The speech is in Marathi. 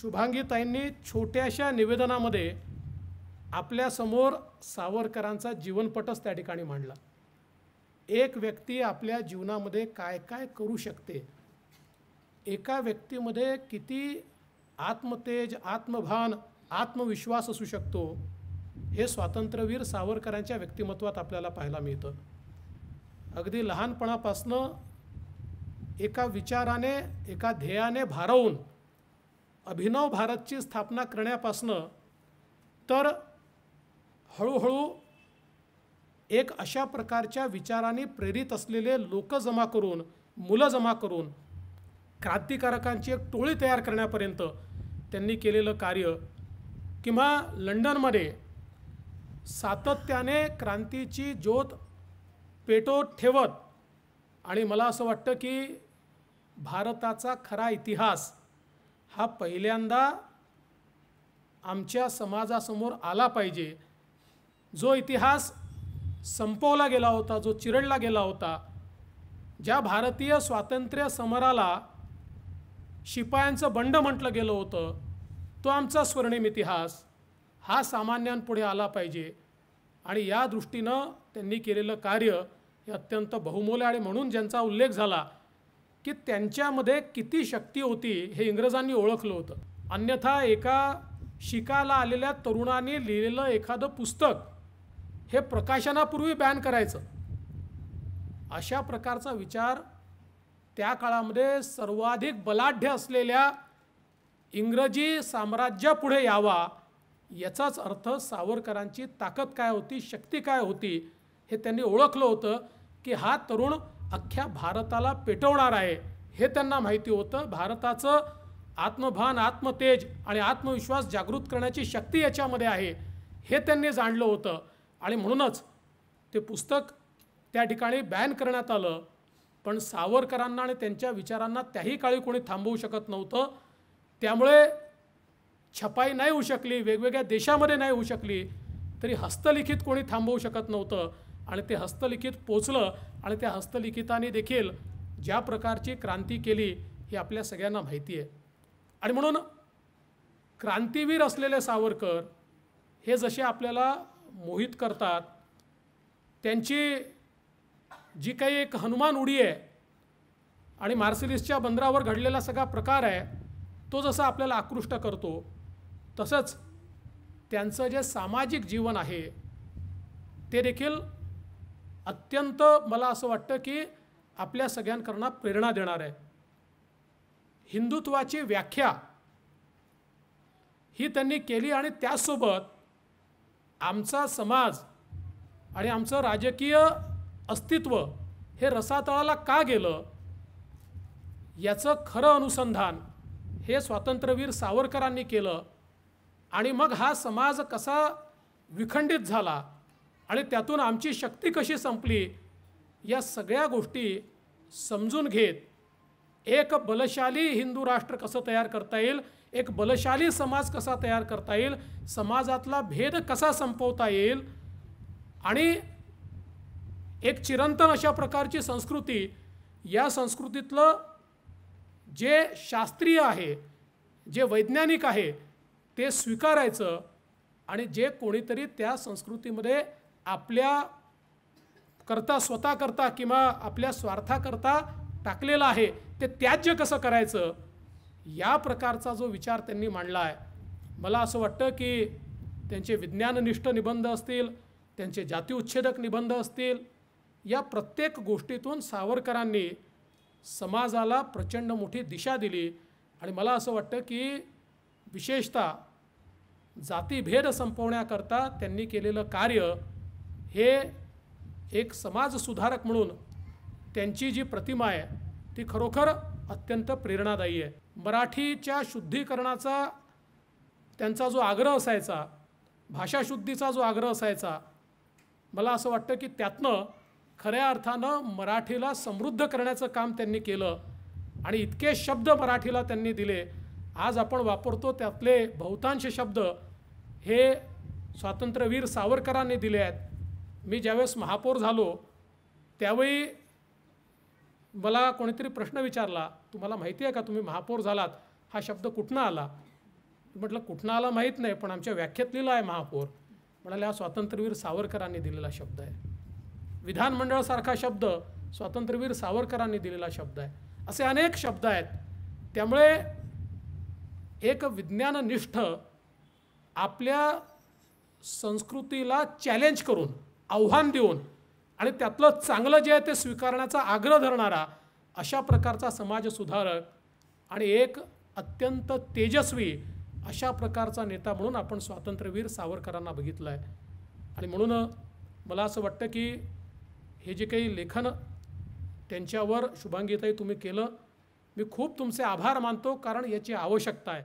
शुभांगीताईंनी छोट्याशा निवेदनामध्ये आपल्यासमोर सावरकरांचा जीवनपटच त्या ठिकाणी मांडला एक व्यक्ती आपल्या जीवनामध्ये काय काय करू शकते एका व्यक्तीमध्ये किती आत्मतेज आत्मभान आत्मविश्वास असू शकतो हे स्वातंत्र्यवीर सावरकरांच्या व्यक्तिमत्वात आपल्याला पाहायला मिळतं अगदी लहानपणापासनं एका विचाराने एका ध्येयाने भारवून अभिनव भारतची स्थापना करण्यापासनं तर हळूहळू एक अशा प्रकारच्या विचाराने प्रेरित असलेले लोक जमा करून मुलं जमा करून क्रांतिकारकांची एक टोळी तयार करण्यापर्यंत त्यांनी केलेलं कार्य किंवा लंडनमध्ये सातत्याने क्रांतीची ज्योत पेटोत ठेवत आणि मला असं वाटतं की भारताचा खरा इतिहास हा पहिल्यांदा आमच्या समाजासमोर आला पाहिजे जो इतिहास संपवला गेला होता जो चिरडला गेला होता ज्या भारतीय स्वातंत्र्य समराला शिपायांचं बंड म्हटलं गेलं होतं तो आमचा स्वर्णिम इतिहास हा सामान्यांपुढे आला पाहिजे आणि या दृष्टीनं त्यांनी केलेलं कार्य हे अत्यंत बहुमोल आणि म्हणून ज्यांचा उल्लेख झाला की त्यांच्यामध्ये किती शक्ती होती हे इंग्रजांनी ओळखलं होतं अन्यथा एका शिकायला आलेल्या तरुणाने लिहिलेलं एखादं पुस्तक हे प्रकाशनापूर्वी बॅन करायचं अशा प्रकारचा विचार त्या काळामध्ये सर्वाधिक बलाढ्य असलेल्या इंग्रजी साम्राज्यापुढे यावा याचाच अर्थ सावरकरांची ताकद काय होती शक्ती काय होती हे त्यांनी ओळखलं होतं की हा तरुण अख्ख्या भारताला पेटवणार आहे हे त्यांना माहिती होतं भारताचं आत्मभान आत्मतेज आणि आत्मविश्वास जागृत करण्याची शक्ती याच्यामध्ये आहे हे त्यांनी जाणलं होतं आणि म्हणूनच ते पुस्तक त्या ठिकाणी बॅन करण्यात आलं पण सावरकरांना आणि त्यांच्या विचारांना त्याही काळी कोणी थांबवू शकत नव्हतं त्यामुळे छपाई नाही होऊ शकली वेगवेगळ्या देशामध्ये नाही होऊ शकली तरी हस्तलिखित कोणी थांबवू शकत नव्हतं आणि ते हस्तलिखित पोचलं आणि त्या हस्तलिखिताने देखील ज्या प्रकारची क्रांती केली हे आपल्या सगळ्यांना माहिती आहे आणि म्हणून क्रांतीवीर असलेले सावरकर हे जसे आपल्याला मोहित करतात त्यांची जी काही एक हनुमान उडी आहे आणि मार्सिलिसच्या बंदरावर घडलेला सगळा प्रकार आहे तो जसा आपल्याला आकृष्ट करतो तसंच त्यांचं जे सामाजिक जीवन आहे ते देखील अत्यंत मला असं वाटतं की आपल्या सगळ्यांकरना प्रेरणा देणार आहे हिंदुत्वाची व्याख्या ही त्यांनी केली आणि त्यासोबत आमचा समाज आणि आमचं राजकीय अस्तित्व हे रसातळाला का गेलं याचं खरं अनुसंधान हे स्वातंत्र्यवीर सावरकरांनी केलं आणि मग हा समाज कसा विखंडित झाला आणि त्यातून आमची शक्ती कशी संपली या सगळ्या गोष्टी समजून घेत एक बलशाली हिंदू राष्ट्र कसं तयार करता येईल एक बलशाली समाज कसा तयार करता येईल समाजातला भेद कसा संपवता येईल आणि एक चिरंतन अशा प्रकारची संस्कृती या संस्कृतीतलं जे शास्त्रीय आहे जे वैज्ञानिक आहे ते स्वीकारायचं आणि जे कोणीतरी त्या संस्कृतीमध्ये आपल्या करता स्वतः करता किंवा आपल्या स्वार्थाकरता टाकलेलं आहे ते त्याज्य कसं करायचं या प्रकारचा जो विचार त्यांनी मांडला आहे मला असं वाटतं की त्यांचे विज्ञाननिष्ठ निबंध असतील त्यांचे जातीउच्छेदक निबंध असतील या प्रत्येक गोष्टीतून सावरकरांनी समाजाला प्रचंड मोठी दिशा दिली आणि मला असं वाटतं की विशेषतः जातीभेद संपवण्याकरता त्यांनी केलेलं कार्य हे एक समाजसुधारक म्हणून त्यांची जी प्रतिमा आहे ती खरोखर अत्यंत प्रेरणादायी आहे मराठीच्या शुद्धीकरणाचा त्यांचा जो आग्रह असायचा भाषाशुद्धीचा जो आग्रह असायचा मला असं वाटतं की त्यातनं खऱ्या अर्थानं मराठीला समृद्ध करण्याचं काम त्यांनी केलं आणि इतके शब्द मराठीला त्यांनी दिले आज आपण वापरतो त्यातले बहुतांश शब्द हे स्वातंत्र्यवीर सावरकरांनी दिले आहेत मी ज्यावेळेस महापौर झालो त्यावेळी मला कोणीतरी प्रश्न विचारला तुम्हाला माहिती आहे का तुम्ही महापौर झालात हा शब्द कुठनं आला म्हटलं कुठनं आला माहीत नाही पण आमच्या व्याख्यात लिहिला आहे महापौर म्हणाले हा स्वातंत्र्यवीर सावरकरांनी दिलेला शब्द आहे विधानमंडळासारखा शब्द स्वातंत्र्यवीर सावरकरांनी दिलेला शब्द आहे असे अनेक शब्द आहेत त्यामुळे एक विज्ञाननिष्ठ आपल्या संस्कृतीला चॅलेंज करून आव्हान देऊन आणि त्यातलं चांगलं जे आहे ते स्वीकारण्याचा आग्रह धरणारा अशा प्रकारचा समाज सुधारक आणि एक अत्यंत तेजस्वी अशा प्रकारचा नेता म्हणून आपण स्वातंत्र्यवीर सावरकरांना बघितलं आहे आणि म्हणून मला असं वाटतं की हे जे काही लेखन त्यांच्यावर शुभांगीताही तुम्ही केलं मी खूप तुमचे आभार मानतो कारण याची आवश्यकता आहे